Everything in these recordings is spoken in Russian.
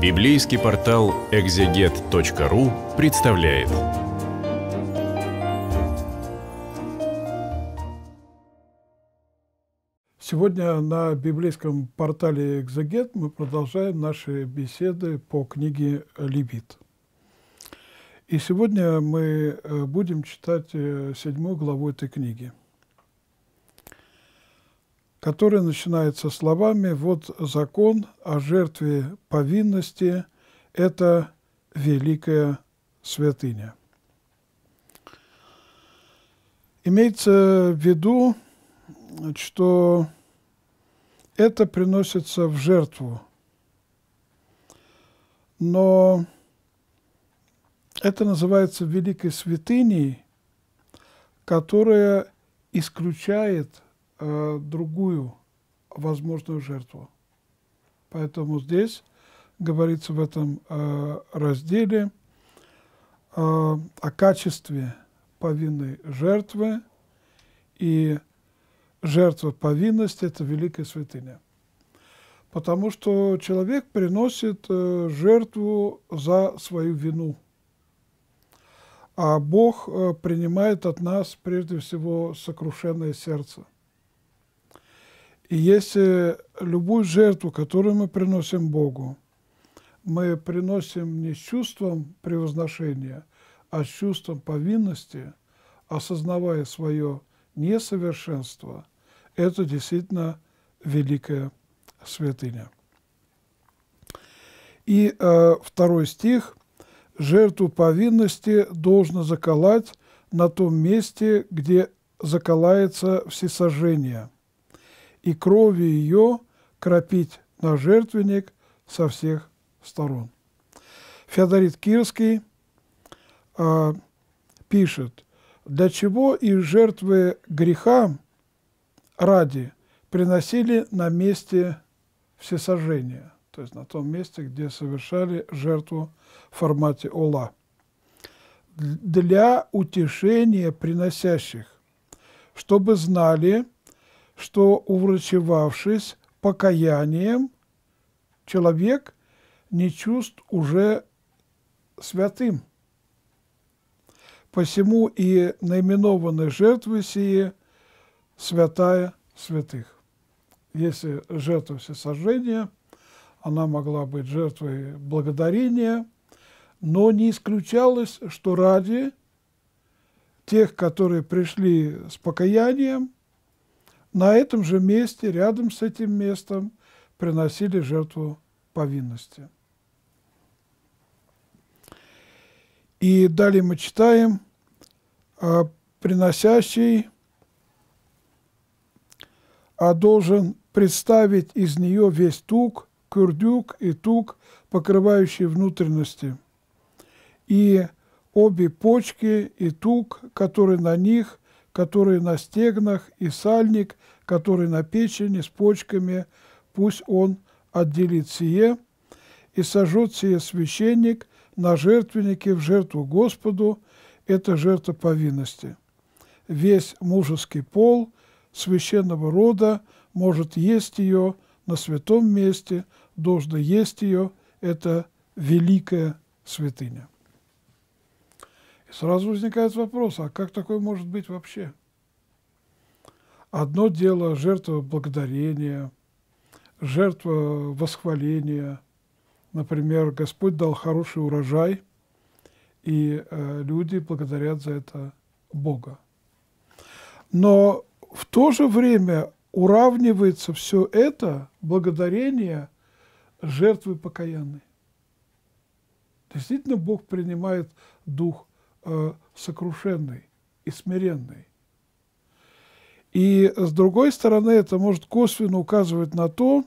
Библейский портал экзегет.ру представляет. Сегодня на библейском портале «Экзегет» мы продолжаем наши беседы по книге «Левит». И сегодня мы э, будем читать э, седьмую главу этой книги – который начинается словами «Вот закон о жертве повинности – это великая святыня». Имеется в виду, что это приносится в жертву, но это называется великой святыней, которая исключает – Э, другую возможную жертву. Поэтому здесь говорится в этом э, разделе э, о качестве повинной жертвы, и жертва повинности – это великая святыня. Потому что человек приносит э, жертву за свою вину, а Бог э, принимает от нас прежде всего сокрушенное сердце. И если э, любую жертву, которую мы приносим Богу, мы приносим не с чувством превозношения, а с чувством повинности, осознавая свое несовершенство, это действительно великая святыня. И э, второй стих. «Жертву повинности должно заколоть на том месте, где заколается всесожжение» и крови ее кропить на жертвенник со всех сторон. Феодорит Кирский э, пишет, для чего и жертвы греха ради приносили на месте всесожжения, то есть на том месте, где совершали жертву в формате Ола, для утешения приносящих, чтобы знали, что, уврачевавшись покаянием, человек не чувств уже святым. Посему и наименованы жертвы сие святая святых. Если жертва всесожжения, она могла быть жертвой благодарения, но не исключалось, что ради тех, которые пришли с покаянием – на этом же месте, рядом с этим местом, приносили жертву повинности. И далее мы читаем, а, приносящий а должен представить из нее весь тук, курдюк и тук, покрывающий внутренности, и обе почки и тук, который на них, который на стегнах, и сальник, который на печени с почками, пусть он отделит сие, и сожжет сие священник на жертвеннике в жертву Господу, это жертва повинности. Весь мужеский пол священного рода может есть ее на святом месте, должно есть ее, это великая святыня. И сразу возникает вопрос, а как такое может быть вообще? Одно дело жертва благодарения, жертва восхваления. Например, Господь дал хороший урожай, и э, люди благодарят за это Бога. Но в то же время уравнивается все это благодарение жертвы покаянной. Действительно, Бог принимает дух э, сокрушенный и смиренный. И с другой стороны, это может косвенно указывать на то,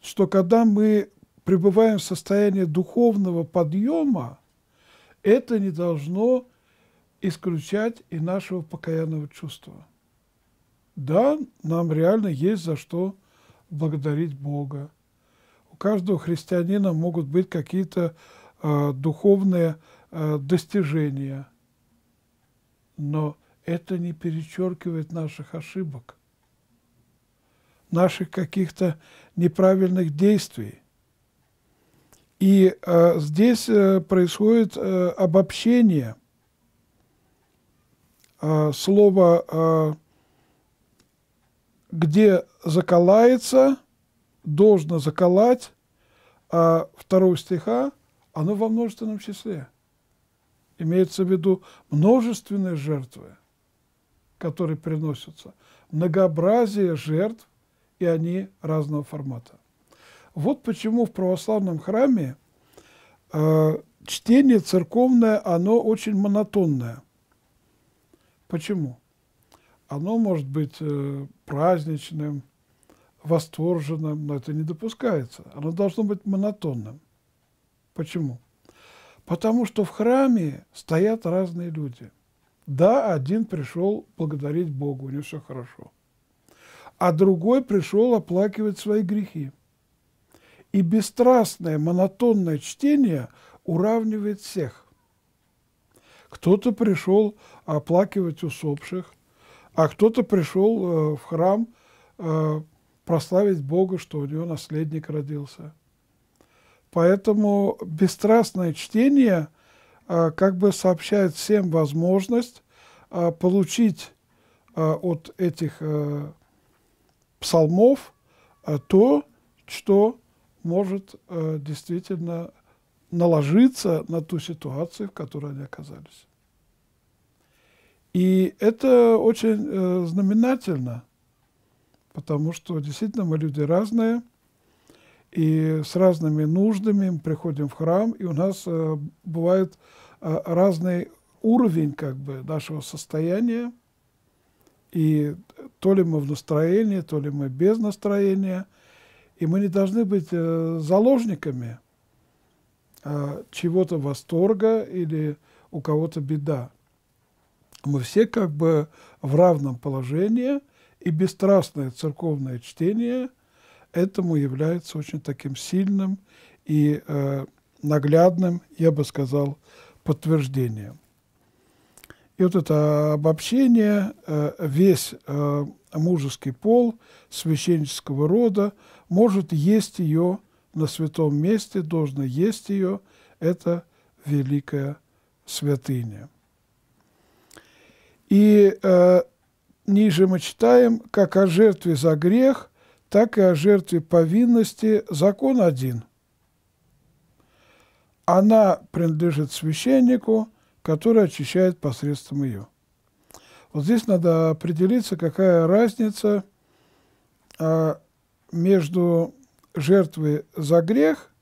что когда мы пребываем в состоянии духовного подъема, это не должно исключать и нашего покаянного чувства. Да, нам реально есть за что благодарить Бога. У каждого христианина могут быть какие-то э, духовные Э, достижения. Но это не перечеркивает наших ошибок, наших каких-то неправильных действий. И э, здесь э, происходит э, обобщение э, слова, э, где заколается, должно заколать, а второго стиха, оно во множественном числе – Имеется в виду множественные жертвы, которые приносятся, многообразие жертв, и они разного формата. Вот почему в православном храме э, чтение церковное, оно очень монотонное. Почему? Оно может быть э, праздничным, восторженным, но это не допускается. Оно должно быть монотонным. Почему? Потому что в храме стоят разные люди. Да, один пришел благодарить Богу, у него все хорошо. А другой пришел оплакивать свои грехи. И бесстрастное, монотонное чтение уравнивает всех. Кто-то пришел оплакивать усопших, а кто-то пришел э, в храм э, прославить Бога, что у него наследник родился – Поэтому бесстрастное чтение а, как бы сообщает всем возможность а, получить а, от этих псалмов то, что может действительно наложиться на ту ситуацию, в которой они оказались. И это очень э, знаменательно, потому что действительно мы люди разные, и с разными нуждами мы приходим в храм, и у нас э, бывает э, разный уровень как бы нашего состояния, и то ли мы в настроении, то ли мы без настроения, и мы не должны быть э, заложниками э, чего-то восторга или у кого-то беда. Мы все как бы в равном положении, и бесстрастное церковное чтение – этому является очень таким сильным и э, наглядным, я бы сказал, подтверждением. И вот это обобщение, э, весь э, мужеский пол священнического рода может есть ее на святом месте, должно есть ее, это великая святыня. И э, ниже мы читаем, как о жертве за грех так и о жертве повинности закон один. Она принадлежит священнику, который очищает посредством ее. Вот здесь надо определиться, какая разница а, между жертвой за грех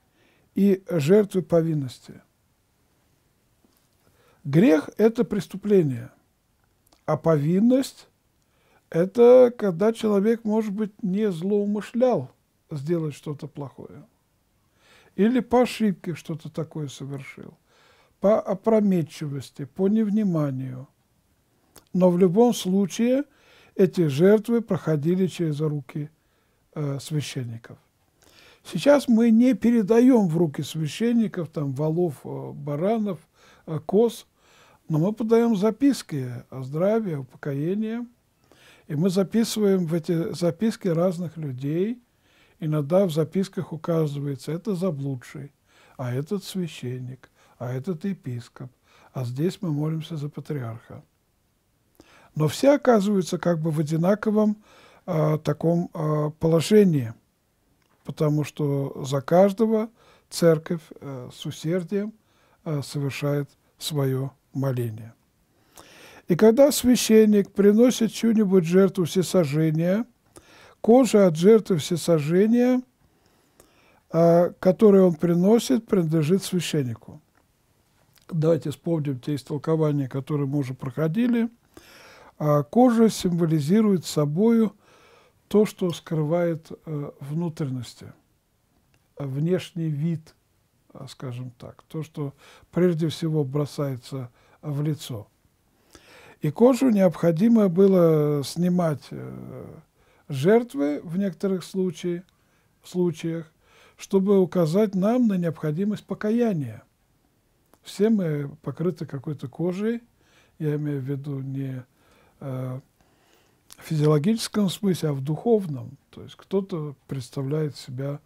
и жертвой повинности. Грех – это преступление, а повинность это когда человек, может быть, не злоумышлял сделать что-то плохое. Или по ошибке что-то такое совершил. По опрометчивости, по невниманию. Но в любом случае эти жертвы проходили через руки э, священников. Сейчас мы не передаем в руки священников там волов, э, баранов, э, коз, но мы подаем записки о здравии, о покоении – и мы записываем в эти записки разных людей. Иногда в записках указывается, это заблудший, а этот священник, а этот епископ, а здесь мы молимся за патриарха. Но все оказываются как бы в одинаковом э, таком э, положении, потому что за каждого церковь э, с усердием э, совершает свое моление. И когда священник приносит чью-нибудь жертву всесожжения, кожа от жертвы всесожжения, а, которую он приносит, принадлежит священнику. Давайте вспомним те истолкования, которые мы уже проходили. А, кожа символизирует собою то, что скрывает а, внутренности, внешний вид, скажем так, то, что прежде всего бросается в лицо. И кожу необходимо было снимать э, жертвы в некоторых случаях, чтобы указать нам на необходимость покаяния. Все мы покрыты какой-то кожей, я имею в виду не э, в физиологическом смысле, а в духовном. То есть кто-то представляет себя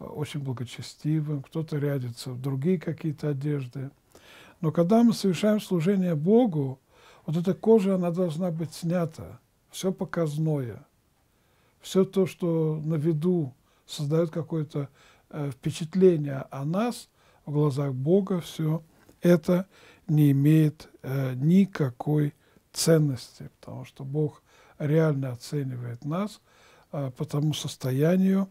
э, очень благочестивым, кто-то рядится в другие какие-то одежды. Но когда мы совершаем служение Богу, вот эта кожа, она должна быть снята, все показное, все то, что на виду создает какое-то э, впечатление о нас, в глазах Бога все это не имеет э, никакой ценности, потому что Бог реально оценивает нас э, по тому состоянию,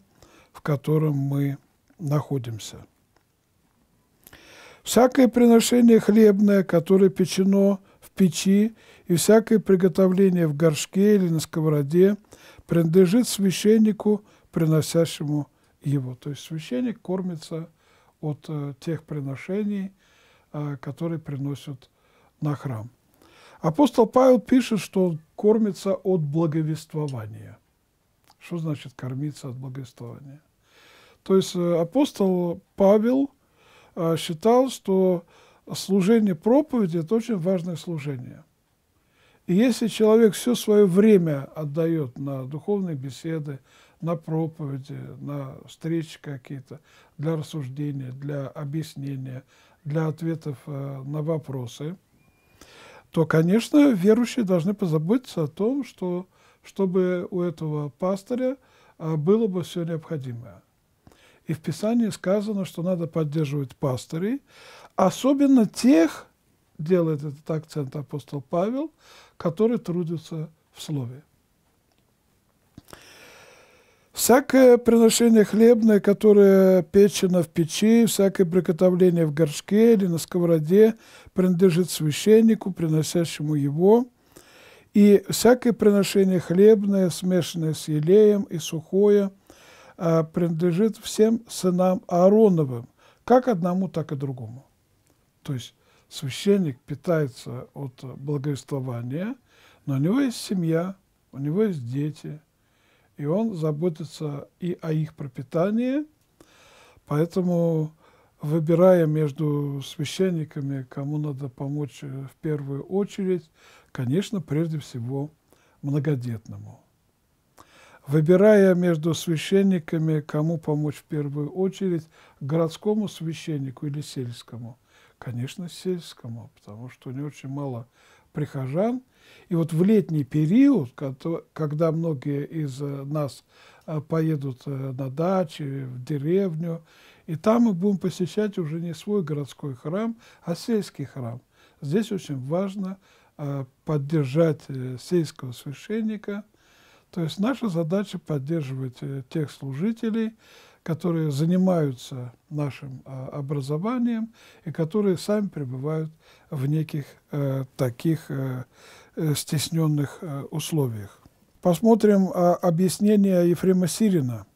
в котором мы находимся. Всякое приношение хлебное, которое печено – печи и всякое приготовление в горшке или на сковороде принадлежит священнику, приносящему его. То есть священник кормится от э, тех приношений, э, которые приносят на храм. Апостол Павел пишет, что он кормится от благовествования. Что значит кормиться от благовествования? То есть э, апостол Павел считал, что служение проповеди – это очень важное служение. И если человек все свое время отдает на духовные беседы, на проповеди, на встречи какие-то, для рассуждения, для объяснения, для ответов э, на вопросы, то, конечно, верующие должны позаботиться о том, что, чтобы у этого пастыря э, было бы все необходимое. И в Писании сказано, что надо поддерживать пастырей, Особенно тех, делает этот акцент апостол Павел, которые трудятся в слове. Всякое приношение хлебное, которое печено в печи, всякое приготовление в горшке или на сковороде принадлежит священнику, приносящему его, и всякое приношение хлебное, смешанное с елеем и сухое, а, принадлежит всем сынам Аароновым, как одному, так и другому. То есть священник питается от благовествования, но у него есть семья, у него есть дети, и он заботится и о их пропитании, поэтому выбирая между священниками, кому надо помочь э, в первую очередь, конечно, прежде всего многодетному. Выбирая между священниками, кому помочь в первую очередь, городскому священнику или сельскому – Конечно, сельскому, потому что у него очень мало прихожан. И вот в летний период, когда многие из э, нас э, поедут э, на дачи, в деревню, и там мы будем посещать уже не свой городской храм, а сельский храм. Здесь очень важно поддержать сельского священника. То есть наша задача поддерживать тех служителей, которые занимаются нашим а, образованием и которые сами пребывают в неких э, таких э, э, стесненных условиях. Посмотрим а, объяснение Ефрема Сирина.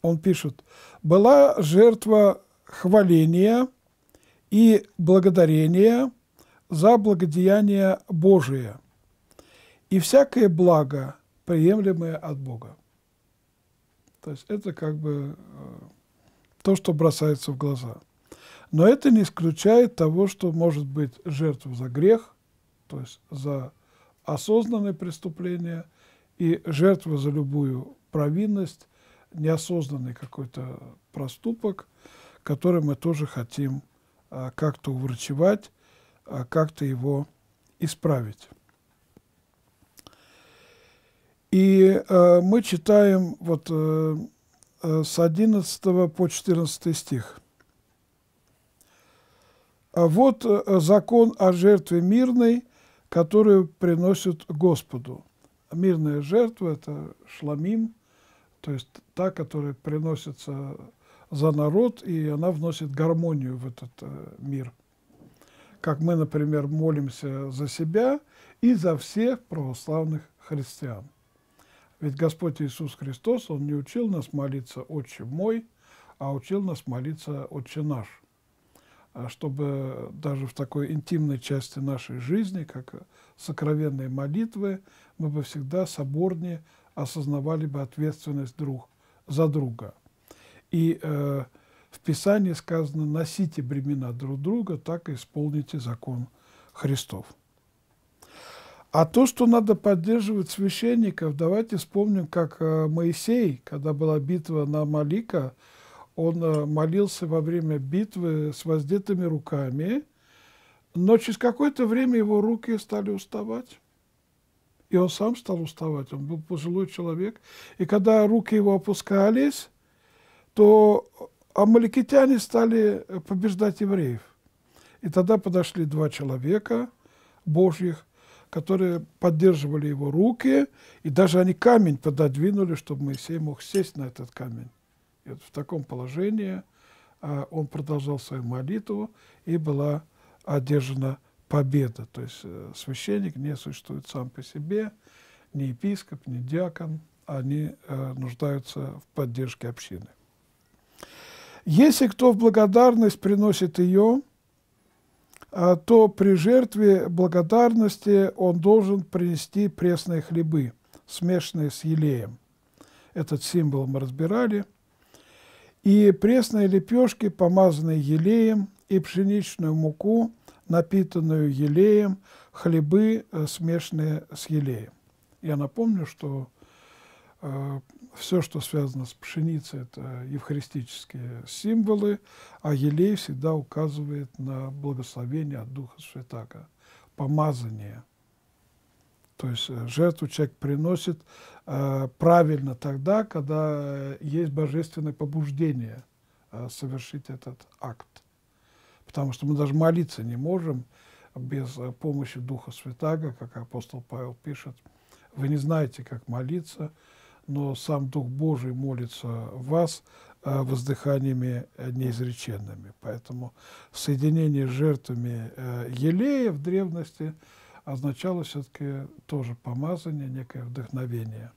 Он пишет, «Была жертва хваления и благодарения за благодеяние Божие и всякое благо, приемлемое от Бога». То есть это как бы э, то, что бросается в глаза. Но это не исключает того, что может быть жертва за грех, то есть за осознанное преступление, и жертва за любую провинность, неосознанный какой-то проступок, который мы тоже хотим э, как-то уврачевать, э, как-то его исправить. И э, мы читаем вот э, э с 11 по 14 стих. А вот э, закон о жертве мирной, которую приносят Господу. Мирная жертва – это шламим, то есть та, которая приносится за народ, и она вносит гармонию в этот э, мир. Как мы, например, молимся за себя и за всех православных христиан. Ведь Господь Иисус Христос, Он не учил нас молиться «Отче мой», а учил нас молиться «Отче наш». А чтобы даже в такой интимной части нашей жизни, как сокровенные молитвы, мы бы всегда соборнее осознавали бы ответственность друг за друга. И э, в Писании сказано «носите бремена друг друга, так и исполните закон Христов». А то, что надо поддерживать священников, давайте вспомним, как э, Моисей, когда была битва на Малика, он э, молился во время битвы с воздетыми руками, но через какое-то время его руки стали уставать. И он сам стал уставать, он был пожилой человек. И когда руки его опускались, то амаликитяне стали э, побеждать евреев. И тогда подошли два человека божьих – которые поддерживали его руки, и даже они камень пододвинули, чтобы Моисей мог сесть на этот камень. И вот в таком положении а, он продолжал свою молитву, и была одержана победа. То есть э, священник не существует сам по себе, ни епископ, ни диакон, они э, нуждаются в поддержке общины. Если кто в благодарность приносит ее, а то при жертве благодарности он должен принести пресные хлебы, смешанные с елеем. Этот символ мы разбирали. И пресные лепешки, помазанные елеем, и пшеничную муку, напитанную елеем, хлебы, э, смешанные с елеем. Я напомню, что э, все, что связано с пшеницей, это евхаристические символы, а елей всегда указывает на благословение от Духа Святаго, помазание. То есть э, жертву человек приносит э, правильно тогда, когда есть божественное побуждение э, совершить этот акт. Потому что мы даже молиться не можем без помощи Духа Святаго, как апостол Павел пишет. Вы не знаете, как молиться – но сам Дух Божий молится вас э, воздыханиями э, неизреченными. Поэтому соединение с жертвами э, елея в древности означало все-таки тоже помазание, некое вдохновение.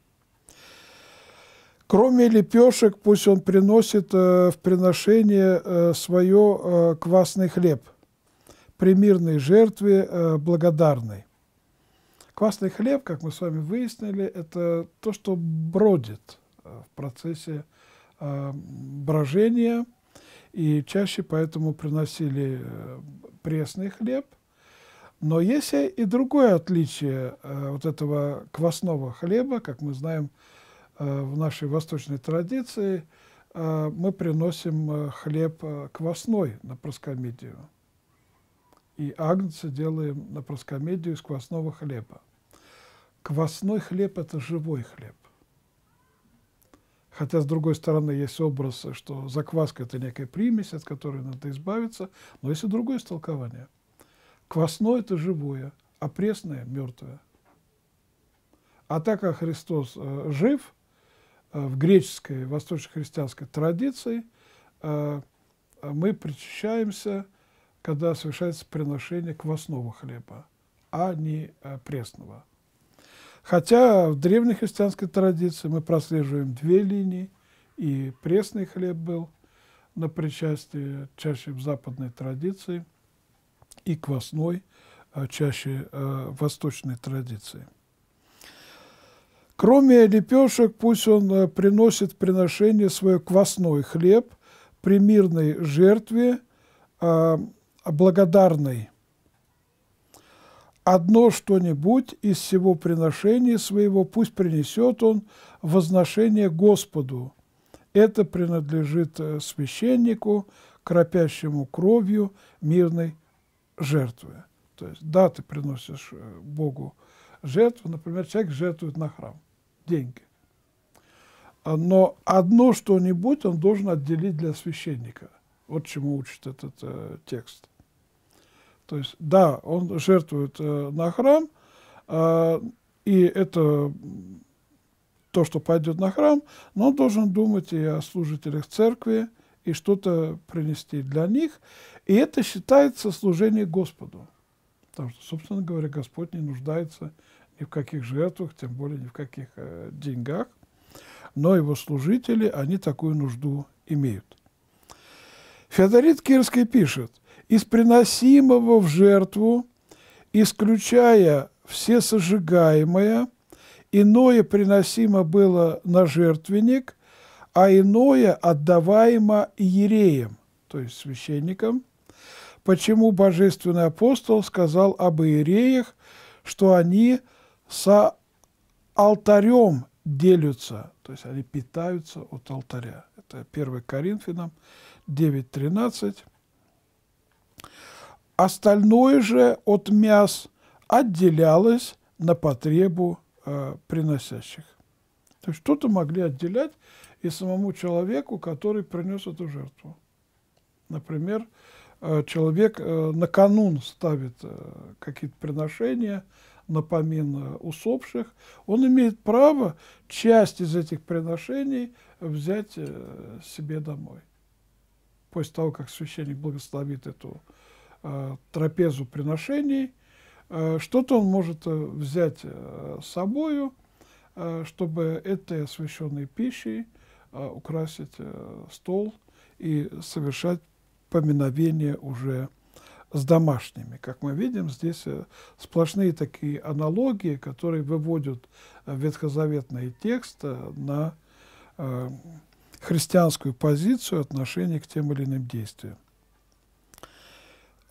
Кроме лепешек, пусть он приносит в приношение свое квасный хлеб, примирной жертве благодарной. Квасный хлеб, как мы с вами выяснили, это то, что бродит э, в процессе э, брожения, и чаще поэтому приносили э, пресный хлеб. Но есть и другое отличие вот этого квасного хлеба, как мы знаем в нашей восточной традиции, мы приносим хлеб квасной на проскомедию. И агнца делаем на проскомедию из квасного хлеба. Квасной хлеб – это живой хлеб. Хотя, с другой стороны, есть образ, что закваска – это некая примесь, от которой надо избавиться. Но есть и другое истолкование. Квасное – это живое, а пресное – мертвое. А так как Христос э, жив, э, в греческой, восточно-христианской традиции э, мы причащаемся, когда совершается приношение квасного хлеба, а не пресного – Хотя в древней христианской традиции мы прослеживаем две линии, и пресный хлеб был на причастии, чаще в западной традиции, и квасной, а чаще э, в восточной традиции. Кроме лепешек, пусть он э, приносит приношение свой квасной хлеб при мирной жертве, а, благодарной одно что-нибудь из всего приношения своего пусть принесет он возношение Господу. Это принадлежит э, священнику, кропящему кровью мирной жертвы. То есть, да, ты приносишь э, Богу жертву, например, человек жертвует на храм деньги. А, но одно что-нибудь он должен отделить для священника. Вот чему учит этот э, текст. То есть, да, он жертвует э, на храм, э, и это то, что пойдет на храм, но он должен думать и о служителях церкви, и что-то принести для них. И это считается служение Господу. Потому что, собственно говоря, Господь не нуждается ни в каких жертвах, тем более ни в каких э, деньгах. Но его служители, они такую нужду имеют. Феодорит Кирский пишет, из приносимого в жертву, исключая все сожигаемое, иное приносимо было на жертвенник, а иное отдаваемо иереям, то есть священникам, почему божественный апостол сказал об иереях, что они со алтарем делятся, то есть они питаются от алтаря. Это 1 Коринфянам 9.13. Остальное же от мяс отделялось на потребу э, приносящих. То есть что-то могли отделять и самому человеку, который принес эту жертву. Например, э, человек э, на канун ставит э, какие-то приношения на э, усопших, он имеет право часть из этих приношений взять э, себе домой. После того, как священник благословит эту Э, трапезу приношений. Э, что-то он может э, взять с собою, чтобы этой освященной пищей украсить стол и совершать поминовение уже с домашними. Как мы видим, здесь сплошные такие аналогии, которые выводят ветхозаветный текст на христианскую позицию отношения к тем или иным действиям.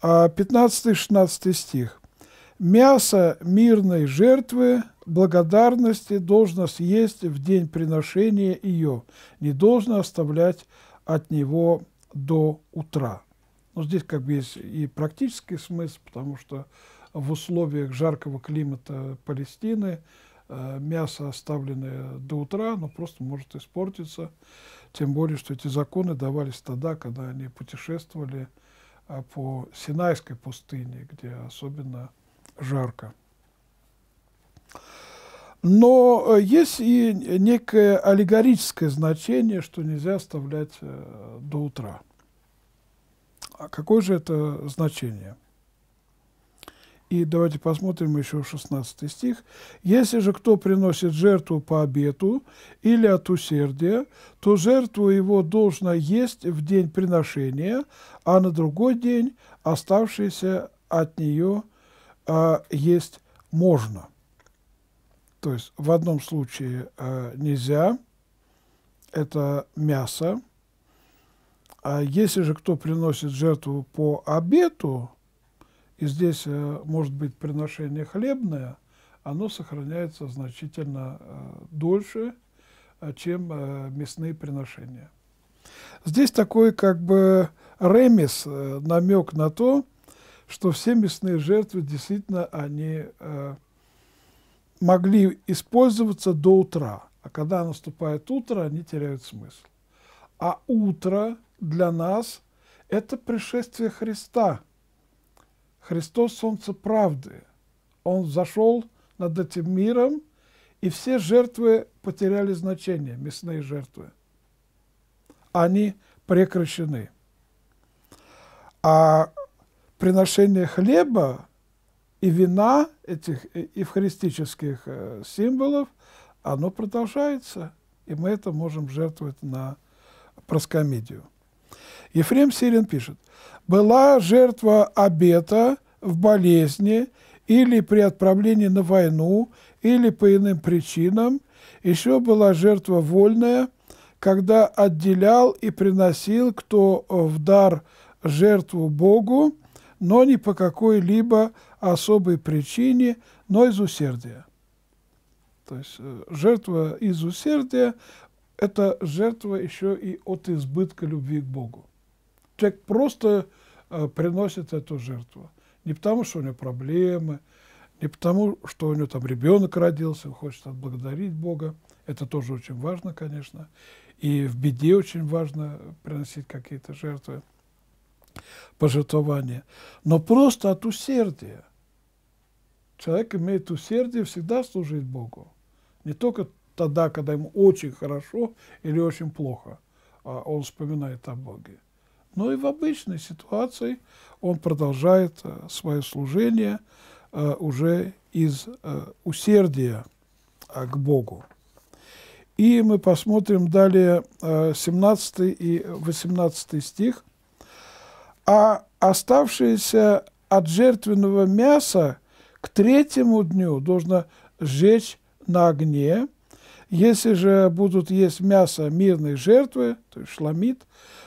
15-16 а стих. «Мясо мирной жертвы благодарности должно съесть в день приношения ее, не должно оставлять от него до утра». Но ну, здесь как бы есть и практический смысл, потому что в условиях жаркого климата Палестины э, мясо, оставленное до утра, оно просто может испортиться. Тем более, что эти законы давались тогда, когда они путешествовали, а, по Синайской пустыне, где особенно жарко. Но э, есть и некое аллегорическое значение, что нельзя оставлять э, до утра. А какое же это значение? – и давайте посмотрим еще 16 стих. «Если же кто приносит жертву по обету или от усердия, то жертву его должна есть в день приношения, а на другой день оставшийся от нее а, есть можно». То есть в одном случае а, нельзя, это мясо. А если же кто приносит жертву по обету, и здесь, э, может быть, приношение хлебное, оно сохраняется значительно э, дольше, э, чем мясные приношения. Здесь такой как бы ремес, намек на то, что все мясные жертвы действительно они могли использоваться до утра. А когда наступает утро, они теряют смысл. А утро для нас – это пришествие Христа – Христос – солнце правды. Он зашел над этим миром, и все жертвы потеряли значение, мясные жертвы. Они прекращены. А приношение хлеба и вина этих евхаристических э, символов, оно продолжается, и мы это можем жертвовать на проскомидию. Ефрем Сирин пишет, «Была жертва обета в болезни или при отправлении на войну, или по иным причинам, еще была жертва вольная, когда отделял и приносил кто в дар жертву Богу, но не по какой-либо особой причине, но из усердия. То есть э, жертва из усердия – это жертва еще и от избытка любви к Богу человек просто э, приносит эту жертву. Не потому, что у него проблемы, не потому, что у него там ребенок родился, хочет отблагодарить Бога. Это тоже очень важно, конечно. И в беде очень важно приносить какие-то жертвы, пожертвования. Но просто от усердия. Человек имеет усердие всегда служить Богу. Не только тогда, когда ему очень хорошо или очень плохо, а он вспоминает о Боге но и в обычной ситуации он продолжает э, свое служение э, уже из э, усердия к Богу. И мы посмотрим далее 17 и 18 стих. «А оставшееся от жертвенного мяса к третьему дню должно сжечь на огне, если же будут есть мясо мирной жертвы, то есть шламит,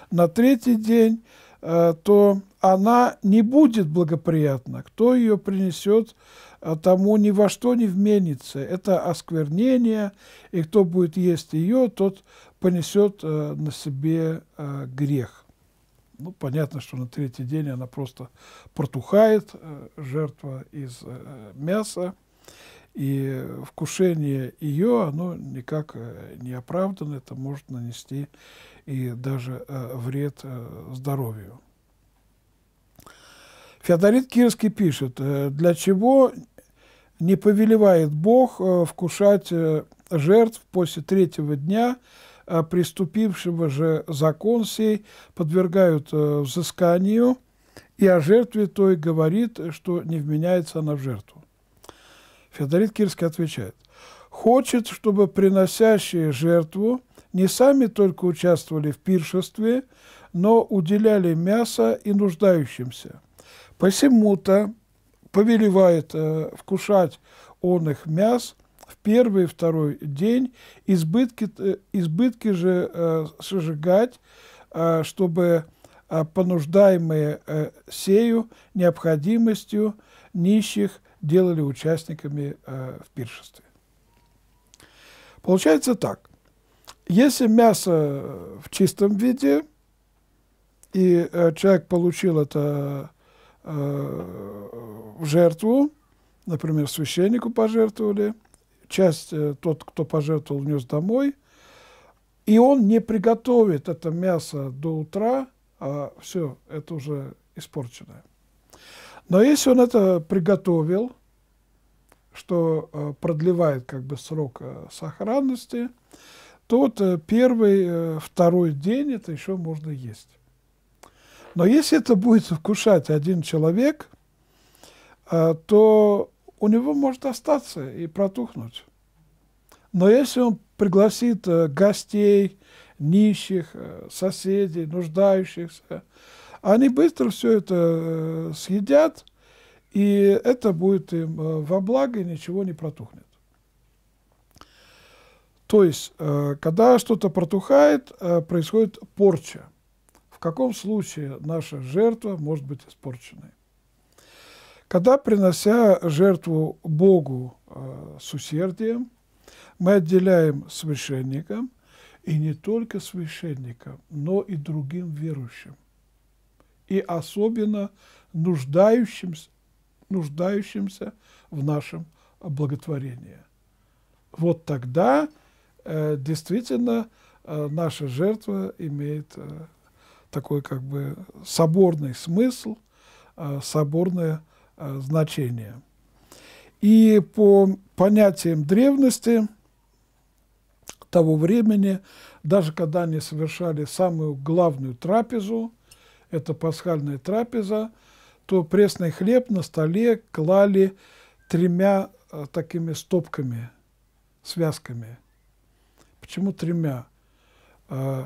на третий день, э, то она не будет благоприятна. Кто ее принесет, э, тому ни во что не вменится. Это осквернение, и кто будет есть ее, тот понесет э, на себе грех. Ну, понятно, что на третий день она просто протухает, жертва из мяса и вкушение ее, оно никак э, не оправдано, это может нанести и даже э, вред э, здоровью. Феодорит Кирский пишет, для чего не повелевает Бог вкушать жертв после третьего дня, а приступившего же закон сей, подвергают взысканию, и о жертве той говорит, что не вменяется она в жертву. Федорит Кирский отвечает, «Хочет, чтобы приносящие жертву не сами только участвовали в пиршестве, но уделяли мясо и нуждающимся. Посему-то повелевает э, вкушать он их мяс в первый и второй день, избытки, э, избытки же э, сжигать, э, чтобы э, понуждаемые э, сею необходимостью нищих – делали участниками э, в пиршестве. Получается так. Если мясо э, в чистом виде, и э, человек получил это э, в жертву, например, священнику пожертвовали, часть тот, кто пожертвовал, внес домой, и он не приготовит это мясо до утра, а все, это уже испорченное. Но если он это приготовил, что э, продлевает как бы срок э, сохранности, то вот э, первый, второй день это еще можно есть. Но если это будет вкушать один человек, то у него может остаться и протухнуть. Но если он пригласит гостей, нищих, соседей, нуждающихся, они быстро все это э, съедят, и это будет им э, во благо, и ничего не протухнет. То есть, э, когда что-то протухает, происходит порча. В каком случае наша жертва может быть испорченной? Когда, принося жертву Богу с усердием, мы отделяем священникам и не только священникам, но и другим верующим и особенно нуждающимся, нуждающимся в нашем благотворении. Вот тогда э, действительно э, наша жертва имеет э, такой как бы соборный смысл, э, соборное э, значение. И по понятиям древности того времени, даже когда они совершали самую главную трапезу, это пасхальная трапеза, то пресный хлеб на столе клали тремя э, такими стопками, связками. Почему тремя? Э,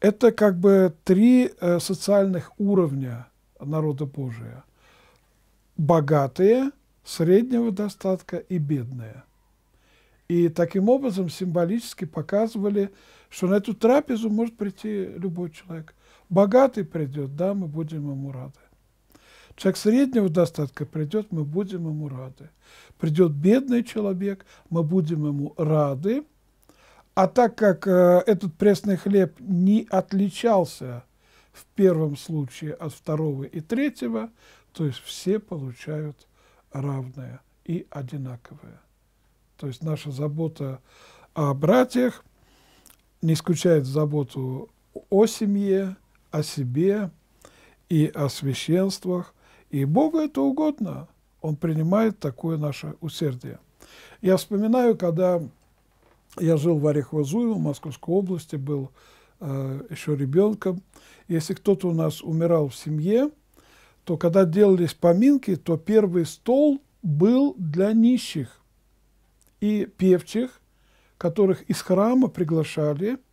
это как бы три э, социальных уровня народа Божия. Богатые, среднего достатка и бедные. И таким образом символически показывали, что на эту трапезу может прийти любой человек. Богатый придет, да, мы будем ему рады. Человек среднего достатка придет, мы будем ему рады. Придет бедный человек, мы будем ему рады. А так как э, этот пресный хлеб не отличался в первом случае от второго и третьего, то есть все получают равное и одинаковое. То есть наша забота о братьях не исключает заботу о семье, о себе и о священствах. И Богу это угодно. Он принимает такое наше усердие. Я вспоминаю, когда я жил в Орехово-Зуево, в Московской области, был э, еще ребенком. Если кто-то у нас умирал в семье, то когда делались поминки, то первый стол был для нищих и певчих, которых из храма приглашали –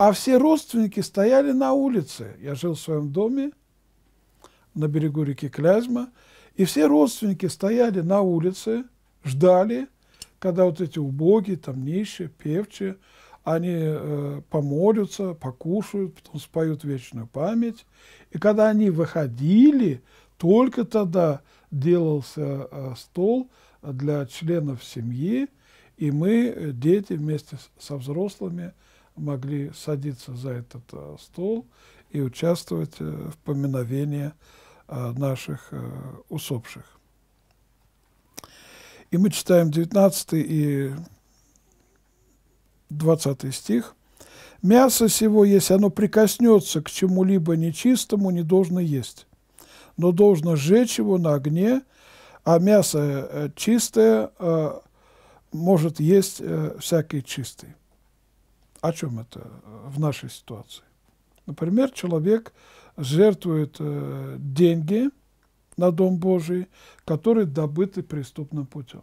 а все родственники стояли на улице. Я жил в своем доме на берегу реки Клязьма. И все родственники стояли на улице, ждали, когда вот эти убогие, там нищие, певчие, они э, помолятся, покушают, потом споют вечную память. И когда они выходили, только тогда делался э, стол для членов семьи, и мы, э, дети, вместе со взрослыми – могли садиться за этот э, стол и участвовать э, в поминовении э, наших усопших. И мы читаем 19 и 20 стих. «Мясо сего, если оно прикоснется к чему-либо нечистому, не должно есть, но должно сжечь его на огне, а мясо чистое может есть всякий чистый». О чем это в нашей ситуации? Например, человек жертвует э, деньги на Дом Божий, которые добыты преступным путем.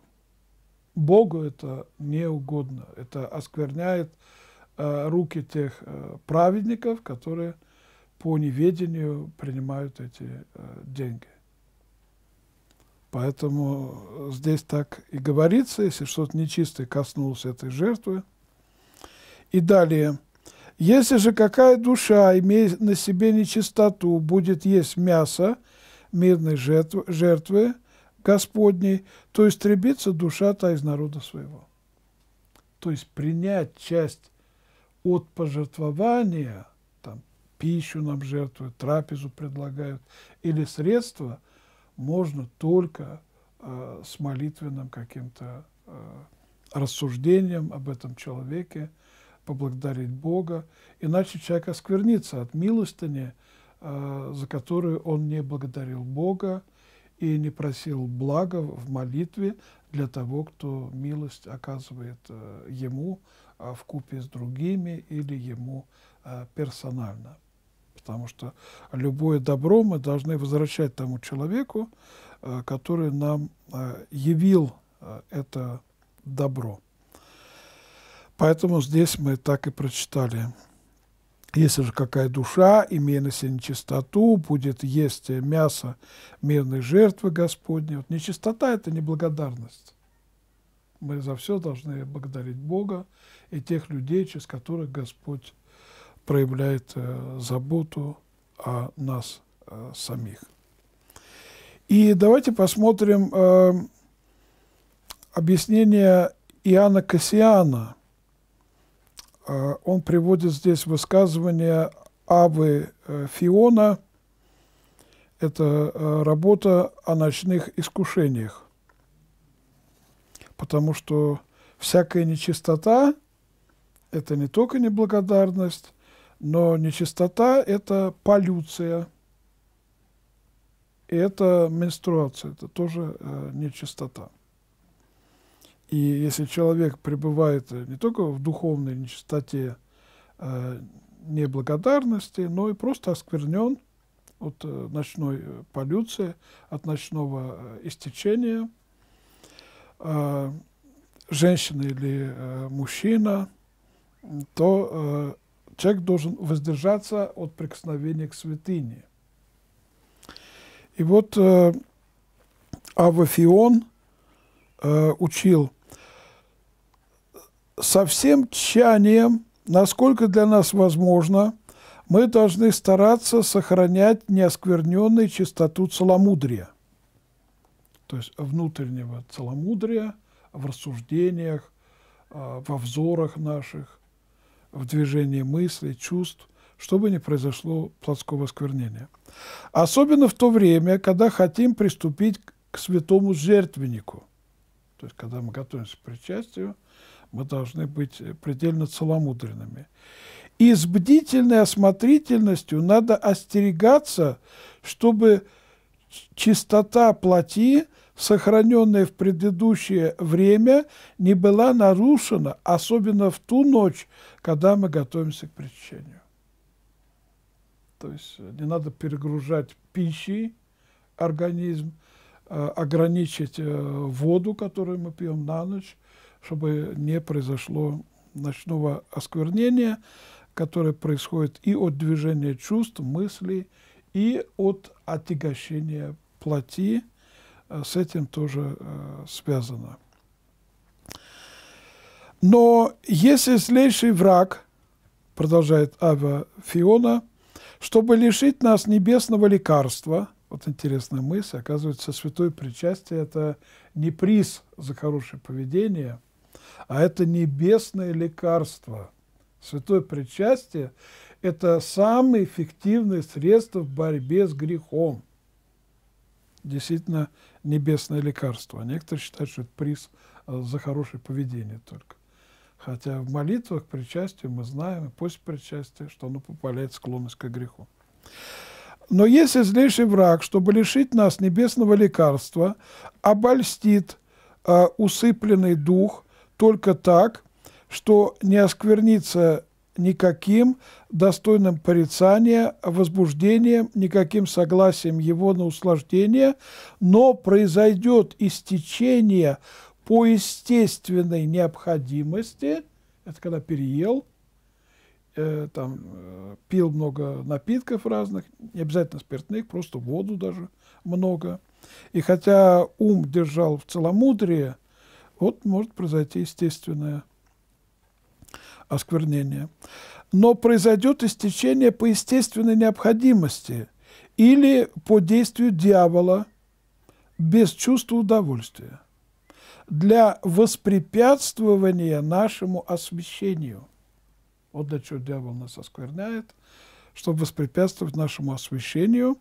Богу это не угодно. Это оскверняет э, руки тех э, праведников, которые по неведению принимают эти деньги. Поэтому здесь так и говорится, если что-то нечистое коснулось этой жертвы – и далее. «Если же какая душа, имеет на себе нечистоту, будет есть мясо мирной жертвы, жертвы Господней, то истребится душа та из народа своего». То есть принять часть от пожертвования, там, пищу нам жертвуют, трапезу предлагают, или средства, можно только э, с молитвенным каким-то э, рассуждением об этом человеке – поблагодарить Бога, иначе человек осквернится от милостыни, а, за которую он не благодарил Бога и не просил блага в молитве для того, кто милость оказывает э, ему а, в купе с другими или ему а, персонально. Потому что любое добро мы должны возвращать тому человеку, э, который нам э, явил это добро. Поэтому здесь мы так и прочитали. Если же какая душа, имея на себе нечистоту, будет есть мясо мирной жертвы Господней. Вот нечистота – это неблагодарность. Мы за все должны благодарить Бога и тех людей, через которых Господь проявляет э, заботу о нас э, самих. И давайте посмотрим э, объяснение Иоанна Кассиана – Э, он приводит здесь высказывание Авы э, Фиона, это э, работа о ночных искушениях, потому что всякая нечистота – это не только неблагодарность, но нечистота – это полюция, и это менструация, это тоже нечистота. И если человек пребывает э, не только в духовной нечистоте, э, неблагодарности, но и просто осквернен от э, ночной э, полюции, от ночного истечения. Э, женщина или э, мужчина, то э, человек должен воздержаться от прикосновения к святыне. И вот Авафион учил со всем тщанием, насколько для нас возможно, мы должны стараться сохранять неоскверненную чистоту целомудрия, то есть внутреннего целомудрия в рассуждениях, а, во взорах наших, в движении мыслей, чувств, чтобы не произошло плотского осквернения. Особенно в то время, когда хотим приступить к святому жертвеннику, то есть когда мы готовимся к причастию – мы должны быть э, предельно целомудренными. И с бдительной осмотрительностью надо остерегаться, чтобы чистота плоти, сохраненная в предыдущее время, не была нарушена, особенно в ту ночь, когда мы готовимся к причащению. То есть э, не надо перегружать пищей организм, э, ограничить воду, которую мы пьем на ночь, чтобы не произошло ночного осквернения, которое происходит и от движения чувств, мыслей, и от отягощения плоти. Э, с этим тоже э, связано. Но если злейший враг, продолжает Ава Фиона, чтобы лишить нас небесного лекарства, вот интересная мысль, оказывается, святое причастие – это не приз за хорошее поведение – а это небесное лекарство. Святое причастие – это самое эффективное средство в борьбе с грехом. Действительно, небесное лекарство. Некоторые считают, что это приз э, за хорошее поведение только. Хотя в молитвах причастию мы знаем, и после причастия, что оно попаляет склонность к греху. Но если злейший враг, чтобы лишить нас небесного лекарства, обольстит э, усыпленный дух, только так, что не осквернится никаким достойным порицания, возбуждением, никаким согласием его на услаждение, но произойдет истечение по естественной необходимости, это когда переел, э, там, э, пил много напитков разных, не обязательно спиртных, просто воду даже много. И хотя ум держал в целомудрии, вот может произойти естественное осквернение. Но произойдет истечение по естественной необходимости или по действию дьявола без чувства удовольствия для воспрепятствования нашему освещению. Вот для чего дьявол нас оскверняет, чтобы воспрепятствовать нашему освещению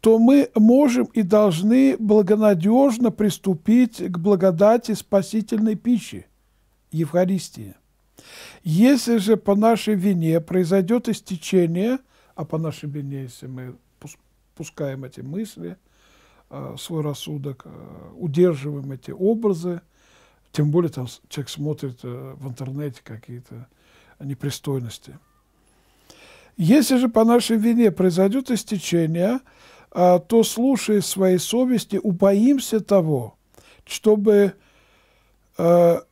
то мы можем и должны благонадежно приступить к благодати спасительной пищи – Евхаристии. Если же по нашей вине произойдет истечение, а по нашей вине, если мы пускаем эти мысли, э, свой рассудок, э, удерживаем эти образы, тем более там человек смотрит э, в интернете какие-то непристойности. Если же по нашей вине произойдет истечение – а, то, слушая своей совести, упоимся того, чтобы а,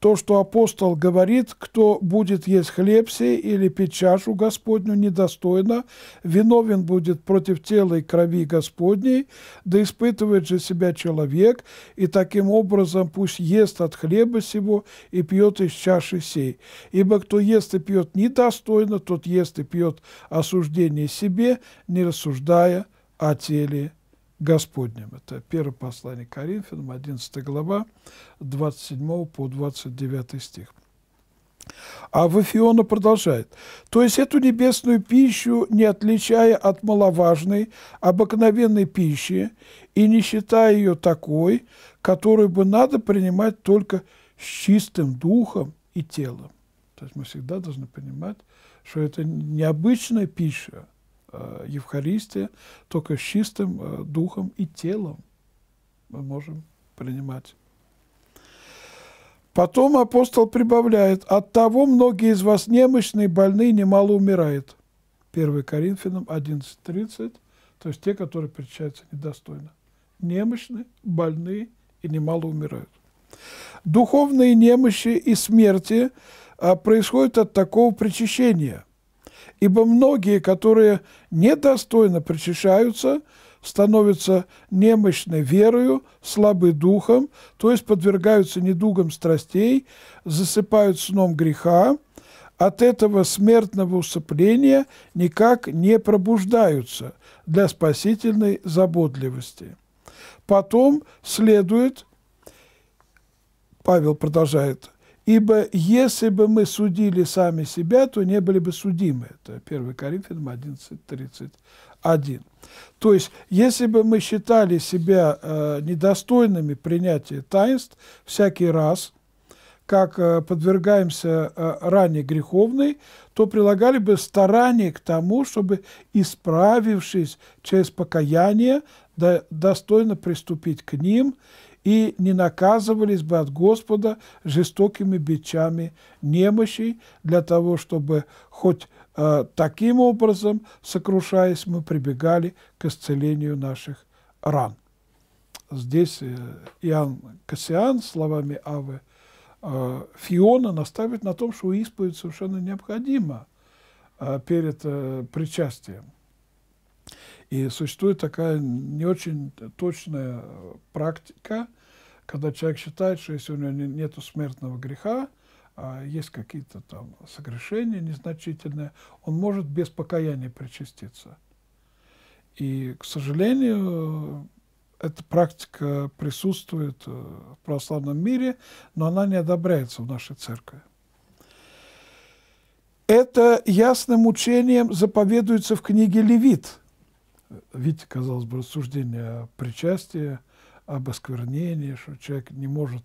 то, что апостол говорит, кто будет есть хлеб сей или пить чашу Господню недостойно, виновен будет против тела и крови Господней, да испытывает же себя человек, и таким образом пусть ест от хлеба сего и пьет из чаши сей. Ибо кто ест и пьет недостойно, тот ест и пьет осуждение себе, не рассуждая о теле Господнем. Это первое послание Коринфянам, 11 глава, 27 по 29 стих. А Вафиона продолжает. «То есть эту небесную пищу, не отличая от маловажной, обыкновенной пищи, и не считая ее такой, которую бы надо принимать только с чистым духом и телом». То есть мы всегда должны понимать, что это необычная пища, Э, Евхаристия, только с чистым э, духом и телом мы можем принимать. Потом апостол прибавляет, от того многие из вас немощные, больные, немало умирают. 1 Коринфянам 11.30, то есть те, которые причащаются недостойно. Немощные, больные и немало умирают. Духовные немощи и смерти а, происходят от такого причащения – ибо многие, которые недостойно причащаются, становятся немощны верою, слабы духом, то есть подвергаются недугам страстей, засыпают сном греха, от этого смертного усыпления никак не пробуждаются для спасительной заботливости. Потом следует, Павел продолжает, Ибо если бы мы судили сами себя, то не были бы судимы. Это 1 Коринфянам 11.31. То есть, если бы мы считали себя э, недостойными принятия таинств всякий раз, как э, подвергаемся э, ранее греховной, то прилагали бы старание к тому, чтобы, исправившись через покаяние, да, достойно приступить к ним – и не наказывались бы от Господа жестокими бичами немощи для того, чтобы хоть э, таким образом, сокрушаясь, мы прибегали к исцелению наших ран. Здесь э, Иоанн Кассиан словами Авы э, Фиона наставит на том, что исповедь совершенно необходима э, перед причастием. И существует такая не очень точная э, практика, когда человек считает, что если у него нет смертного греха, а есть какие-то там согрешения незначительные, он может без покаяния причаститься. И, к сожалению, эта практика присутствует э, в православном мире, но она не одобряется в нашей церкви. Это ясным учением заповедуется в книге «Левит», Видите, казалось бы, рассуждение о причастии, об осквернении, что человек не может,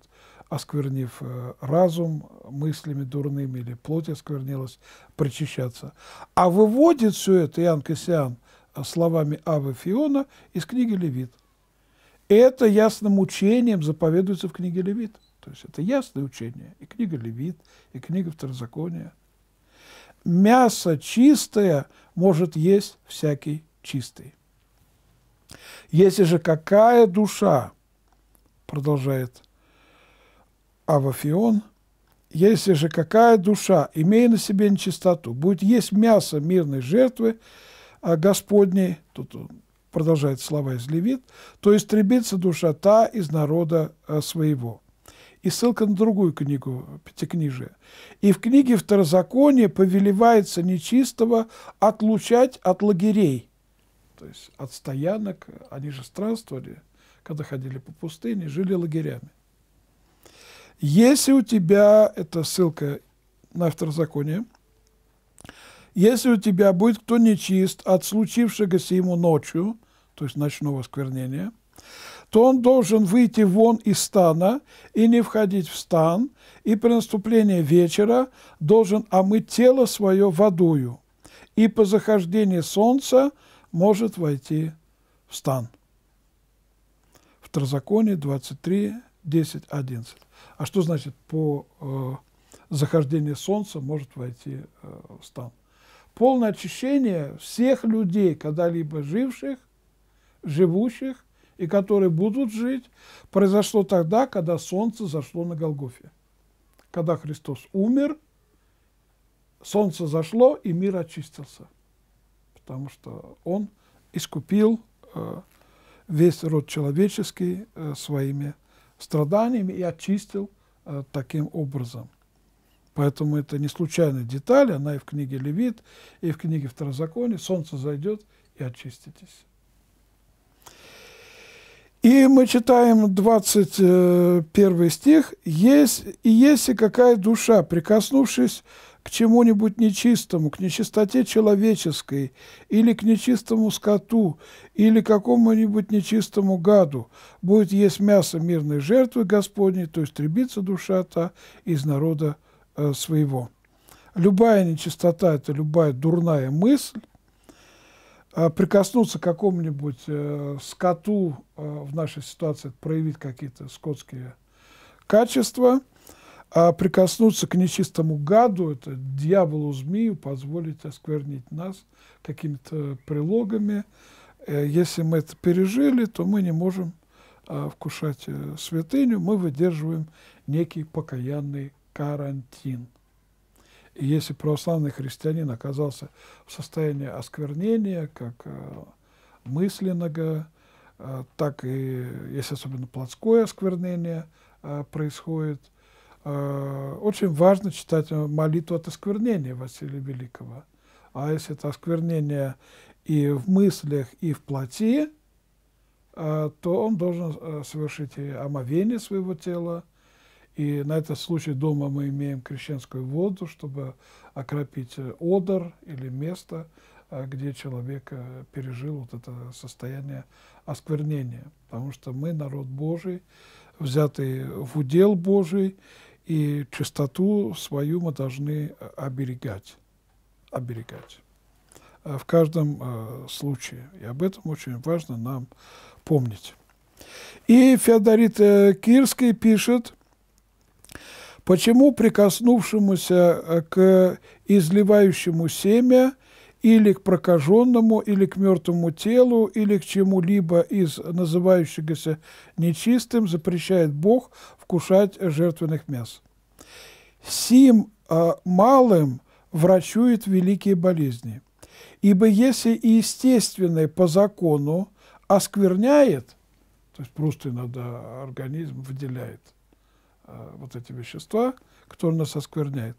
осквернив э, разум мыслями дурными или плоть осквернилась, причащаться. А выводит все это Иоанн Кассиан э, словами Авы Фиона из книги «Левит». Это ясным учением заповедуется в книге «Левит». То есть это ясное учение. И книга «Левит», и книга «Второзакония». Мясо чистое может есть всякий чистой. Если же какая душа, продолжает Авафион, если же какая душа, имея на себе нечистоту, будет есть мясо мирной жертвы а Господней, тут продолжает слова из Левит, то истребится душа та из народа а, своего. И ссылка на другую книгу Пятикнижия. И в книге Второзакония повелевается нечистого отлучать от лагерей – то есть от стоянок, они же странствовали, когда ходили по пустыне, жили лагерями. Если у тебя, это ссылка на второзаконие, если у тебя будет кто нечист от случившегося ему ночью, то есть ночного сквернения, то он должен выйти вон из стана и не входить в стан, и при наступлении вечера должен омыть тело свое водою, и по захождении солнца – может войти в стан. Второзаконие 23, 10, 11. А что значит по э, захождению солнца может войти э, в стан? Полное очищение всех людей, когда-либо живших, живущих и которые будут жить, произошло тогда, когда солнце зашло на Голгофе. Когда Христос умер, солнце зашло и мир очистился потому что он искупил э, весь род человеческий э, своими страданиями и очистил э, таким образом. Поэтому это не случайная деталь, она и в книге Левит, и в книге Второзакония. Солнце зайдет и очиститесь. И мы читаем 21 стих. «Есть, «И если какая душа, прикоснувшись к чему-нибудь нечистому, к нечистоте человеческой, или к нечистому скоту, или какому-нибудь нечистому гаду, будет есть мясо мирной жертвы Господней, то есть истребится душа та из народа э, своего. Любая нечистота – это любая дурная мысль, а прикоснуться к какому-нибудь э, скоту э, в нашей ситуации проявить какие-то скотские качества – а прикоснуться к нечистому гаду, это дьяволу, змею, позволить осквернить нас какими-то прилогами. Э, если мы это пережили, то мы не можем а, вкушать э, святыню, мы выдерживаем некий покаянный карантин. И если православный христианин оказался в состоянии осквернения, как э, мысленного, так и, если особенно плотское осквернение происходит – Э, очень важно читать э, молитву от осквернения Василия Великого. А если это осквернение и в мыслях, и в плоти, э, то он должен совершить и омовение своего тела, и на этот случай дома мы имеем крещенскую воду, чтобы окропить одор или место, где человек пережил вот это состояние осквернения. Потому что мы народ Божий, взятый в удел Божий, и чистоту свою мы должны э, оберегать. оберегать. Э, в каждом э, случае. И об этом очень важно нам помнить. И Феодорит э, Кирский пишет, почему прикоснувшемуся к изливающему семя или к прокаженному, или к мертвому телу, или к чему-либо из называющегося нечистым запрещает Бог вкушать жертвенных мяс. Сим а, малым врачует великие болезни, ибо если и естественное по закону оскверняет, то есть просто иногда организм выделяет а, вот эти вещества, которые нас оскверняют.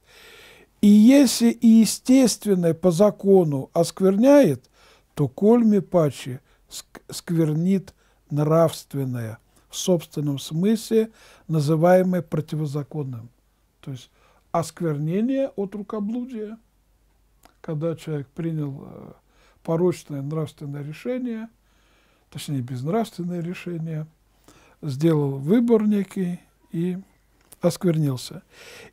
и если и естественное по закону оскверняет, то кольми паче сквернит нравственное – в собственном смысле, называемое противозаконным. То есть осквернение от рукоблудия, когда человек принял э, порочное нравственное решение, точнее безнравственное решение, сделал выбор некий и осквернился.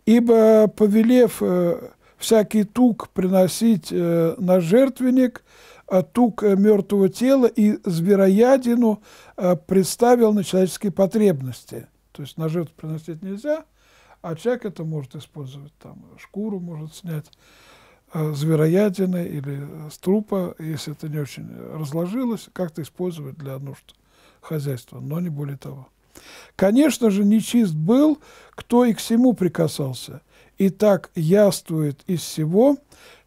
Ибо повелев э, всякий тук приносить э, на жертвенник – а, тук э, мертвого тела и звероядину а, представил на человеческие потребности. То есть на жертву приносить нельзя, а человек это может использовать, там шкуру может снять а, звероядины или э, с трупа, если это не очень э, разложилось, как-то использовать для нужд хозяйства, но не более того. Конечно же, нечист был, кто и к всему прикасался – и так яствует из всего,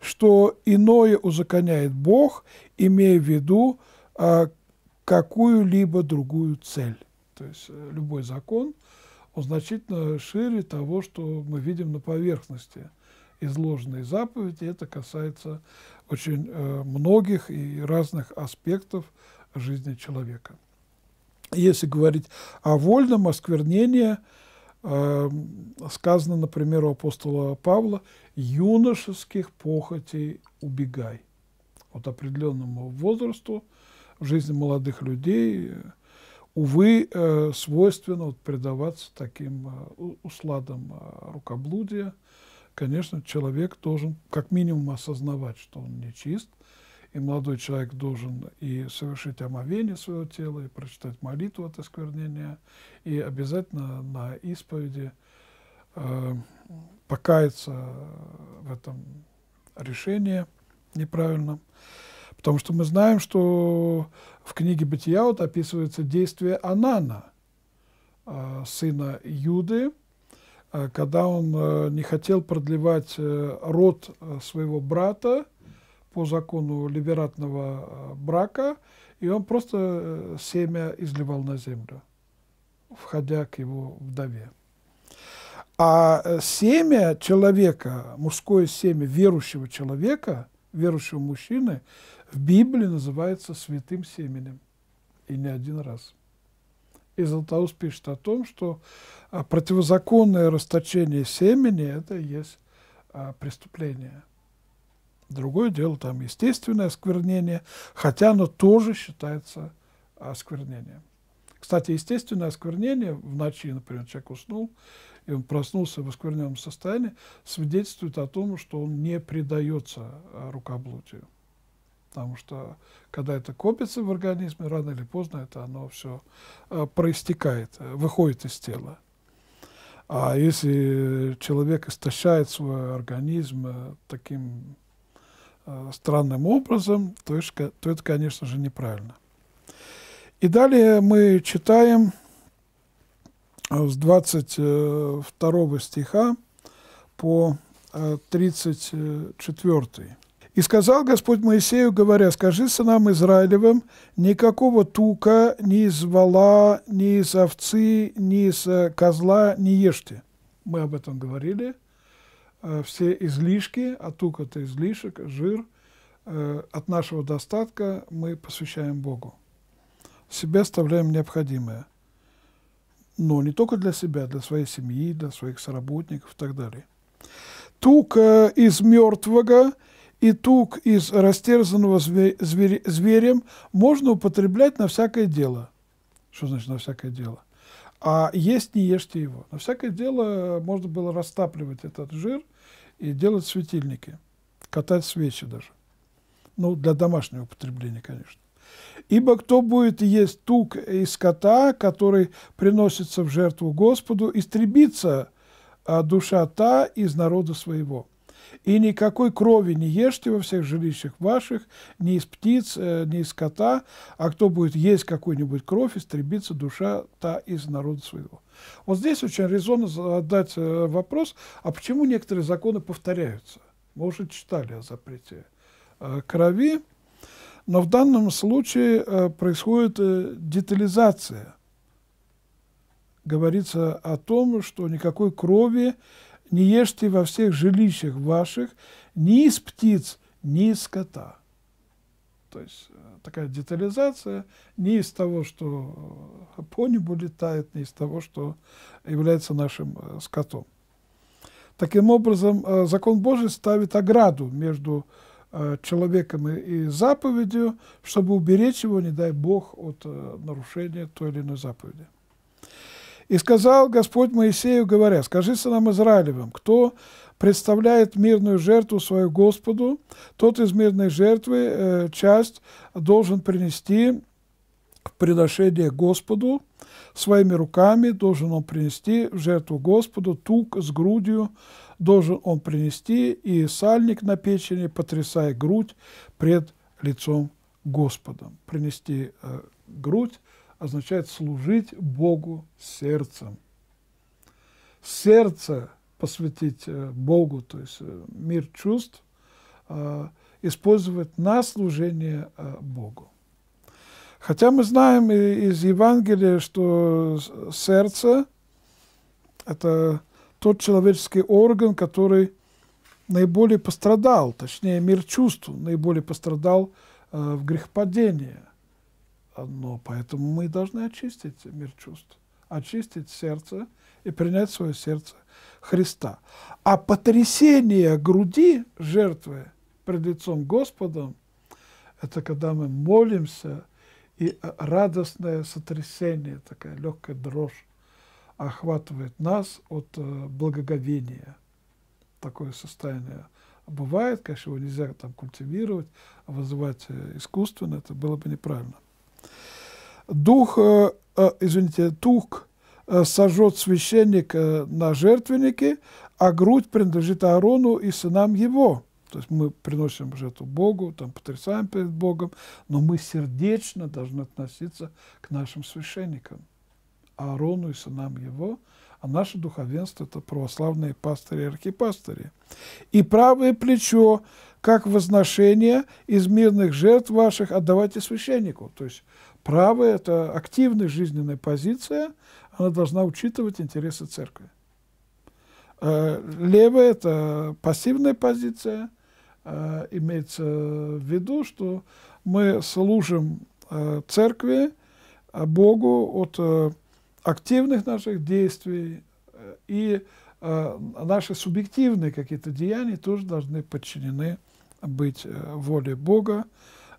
что иное узаконяет Бог, имея в виду а, какую-либо другую цель. То есть э, любой закон, он значительно шире того, что мы видим на поверхности изложенной заповеди. Это касается очень э, многих и разных аспектов жизни человека. Если говорить о вольном осквернении, Эм, сказано, например, у апостола Павла, юношеских похотей убегай. Вот определенному возрасту в жизни молодых людей, э, увы, э, свойственно предаваться таким э, усладам рукоблудия. Конечно, человек должен как минимум осознавать, что он нечист – и молодой человек должен и совершить омовение своего тела, и прочитать молитву от осквернения, и обязательно на исповеди э, покаяться в этом решении неправильном. Потому что мы знаем, что в книге «Бытия» вот описывается действие Анана, э, сына Юды, э, когда он э, не хотел продлевать э, род своего брата, по закону либератного э, брака, и он просто э, семя изливал на землю, входя к его вдове. А э, семя человека, мужское семя верующего человека, верующего мужчины, в Библии называется святым семенем. И не один раз. И Златоус пишет о том, что противозаконное расточение семени – это и есть преступление – Другое дело там естественное осквернение, хотя оно тоже считается осквернением. Кстати, естественное осквернение в ночи, например, человек уснул, и он проснулся в оскверненном состоянии, свидетельствует о том, что он не предается рукоблудию. Потому что когда это копится в организме, рано или поздно это оно все э, проистекает, э, выходит из тела. А если человек истощает свой организм э, таким Э, странным образом, то, есть, то это, конечно же, неправильно. И далее мы читаем э, с 22 стиха по 34. Э, «И сказал Господь Моисею, говоря, «Скажи сынам Израилевым, никакого тука ни из вала, ни из овцы, ни из козла не ешьте». Мы об этом говорили – Э, все излишки, а тук это излишек, жир, э, от нашего достатка мы посвящаем Богу. себя оставляем необходимое. Но не только для себя, для своей семьи, для своих соработников и так далее. Тук э, из мертвого и тук из растерзанного звер звер зверем можно употреблять на всякое дело. Что значит на всякое дело? А есть не ешьте его. На всякое дело можно было растапливать этот жир – и делать светильники, катать свечи даже. Ну, для домашнего потребления, конечно. Ибо кто будет есть тук из скота, который приносится в жертву Господу, истребится а душа та из народа своего. И никакой крови не ешьте во всех жилищах ваших, ни из птиц, э, ни из скота, а кто будет есть какую-нибудь кровь, истребится душа та из народа своего. Вот здесь очень резонно задать э, вопрос, а почему некоторые законы повторяются? Мы уже читали о запрете э, крови, но в данном случае э, происходит детализация. Говорится о том, что никакой крови не ешьте во всех жилищах ваших ни из птиц, ни из скота. То есть э, такая детализация не из того, что э, по небу летает, не из того, что является нашим э, скотом. Таким образом, закон Божий ставит ограду между человеком и заповедью, чтобы уберечь его, не дай Бог, от нарушения той или иной заповеди. «И сказал Господь Моисею, говоря, «Скажи сынам Израилевым, кто представляет мирную жертву свою Господу, тот из мирной жертвы э, часть должен принести в приношение Господу, своими руками должен он принести в жертву Господу тук с грудью, должен он принести и сальник на печени, потрясая грудь пред лицом Господом. Принести э, грудь означает служить Богу сердцем. Сердце – посвятить э, Богу, то есть э, мир чувств, э, использовать на служение Богу. Хотя мы знаем из Евангелия, что сердце – это тот человеческий орган, который наиболее пострадал, точнее, мир чувств наиболее пострадал в грехопадении. Но поэтому мы должны очистить мир чувств, очистить сердце – и принять в свое сердце Христа. А потрясение груди жертвы пред лицом Господом – это когда мы молимся, и радостное сотрясение, такая легкая дрожь охватывает нас от э, благоговения. Такое состояние бывает, конечно, его нельзя там культивировать, вызывать э, искусственно, это было бы неправильно. Дух, э, извините, дух Э, сожжет священник э, на жертвеннике, а грудь принадлежит Аарону и сынам его. То есть мы приносим жертву Богу, там потрясаем перед Богом, но мы сердечно должны относиться к нашим священникам, Аарону и сынам его, а наше духовенство – это православные пастыри и архипастыри. И правое плечо, как возношение из мирных жертв ваших, отдавайте священнику. То есть правое – это активная жизненная позиция, она должна учитывать интересы церкви. Э, левая – это пассивная позиция. Э, имеется в виду, что мы служим э, церкви, Богу от активных наших действий и наши субъективные какие-то деяния тоже должны подчинены быть воле Бога,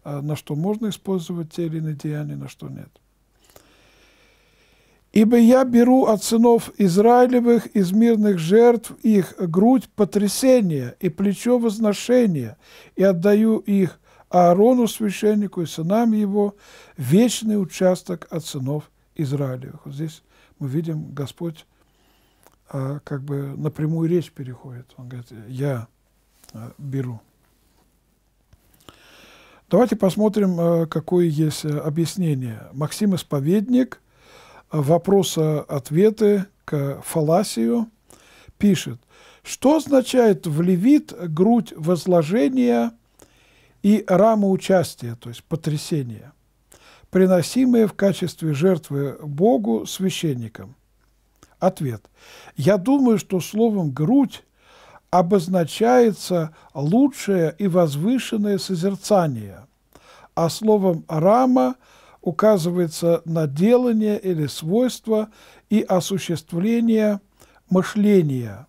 на что можно использовать те или иные деяния, на что нет. Ибо я беру от сынов Израилевых из мирных жертв их грудь потрясения и плечо возношения, и отдаю их Аарону, священнику и сынам его, вечный участок от сынов Израилевых. Вот здесь мы видим, Господь а, как бы напрямую речь переходит. Он говорит, я а, беру. Давайте посмотрим, а, какое есть а, объяснение. Максим Исповедник – вопроса-ответы к Фаласию, пишет, что означает в левит грудь возложения и рама участия, то есть потрясения, приносимые в качестве жертвы Богу священникам? Ответ. Я думаю, что словом «грудь» обозначается лучшее и возвышенное созерцание, а словом «рама» – указывается на делание или свойство и осуществление мышления,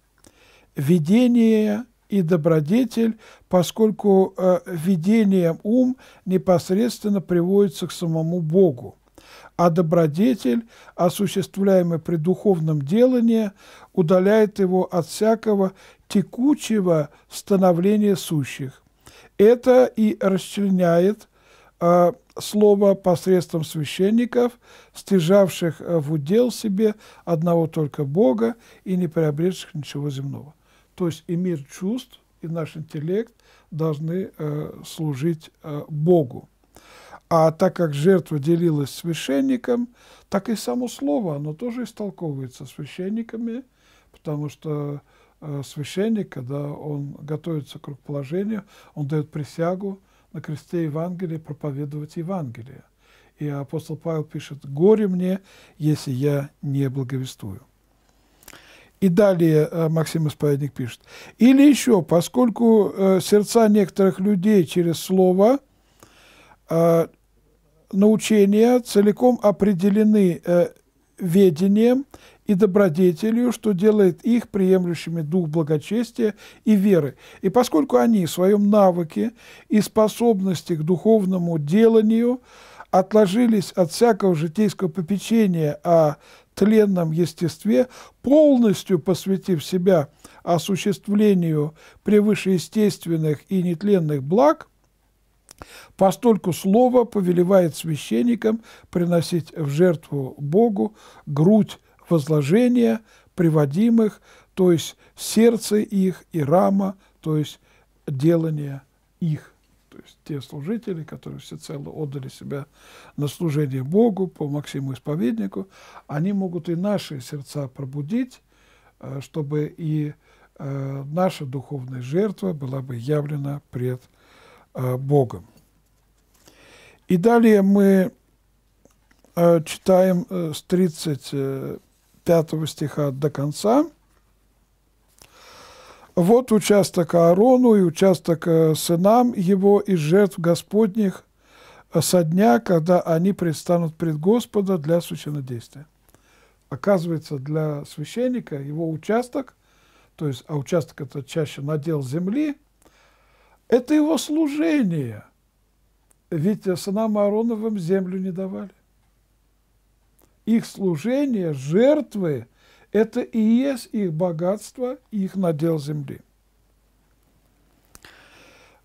видение и добродетель, поскольку э, видением ум непосредственно приводится к самому Богу а добродетель, осуществляемый при духовном делании, удаляет его от всякого текучего становления сущих. Это и расчленяет а слово посредством священников, стяжавших э, в удел себе одного только Бога и не приобретших ничего земного. То есть и мир чувств, и наш интеллект должны э, служить э, Богу. А так как жертва делилась священником, так и само слово, оно тоже истолковывается священниками, потому что э, священник, когда он готовится к рукоположению, он дает присягу, на кресте Евангелия проповедовать Евангелие. И апостол Павел пишет, «Горе мне, если я не благовествую». И далее э, Максим Исповедник пишет, «Или еще, поскольку э, сердца некоторых людей через слово э, научения целиком определены ведением и добродетелью, что делает их приемлющими дух благочестия и веры. И поскольку они в своем навыке и способности к духовному деланию отложились от всякого житейского попечения о тленном естестве, полностью посвятив себя осуществлению превышеестественных и нетленных благ – Постольку слово повелевает священникам приносить в жертву Богу грудь возложения приводимых, то есть сердце их, и рама, то есть делание их. То есть те служители, которые всецело отдали себя на служение Богу по Максиму Исповеднику, они могут и наши сердца пробудить, э, чтобы и э, наша духовная жертва была бы явлена пред Богом. А, Богом. И далее мы а, читаем э, с 35 стиха до конца. «Вот участок Аарону и участок э, сынам его из жертв Господних со дня, когда они предстанут пред Господа для священнодействия». Оказывается, для священника его участок, то есть, а участок – это чаще надел земли – это его служение. Ведь сынам Аароновым землю не давали. Их служение, жертвы – это и есть их богатство, их надел земли.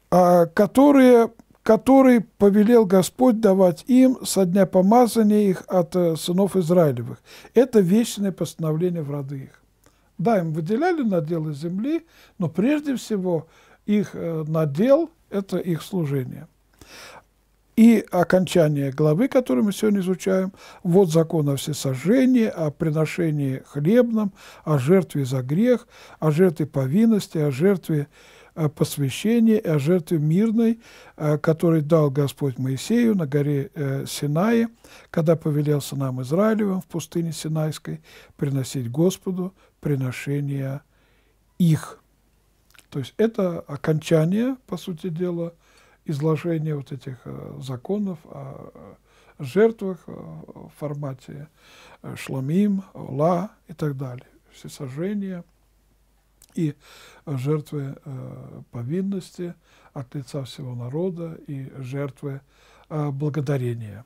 А, которые, который повелел Господь давать им со дня помазания их от э, сынов Израилевых. Это вечное постановление в роды их. Да, им выделяли наделы земли, но прежде всего – их э, надел – это их служение. И окончание главы, которую мы сегодня изучаем, вот закон о всесожжении, о приношении хлебном, о жертве за грех, о жертве повинности, о жертве э, посвящения и о жертве мирной, э, который дал Господь Моисею на горе Синае, когда повелелся нам Израилевым в пустыне Синайской приносить Господу приношения их. То есть это окончание, по сути дела, изложения вот этих э, законов о жертвах э, в формате э, шламим, ла и так далее, всесожжения и жертвы повинности от лица всего народа и жертвы благодарения.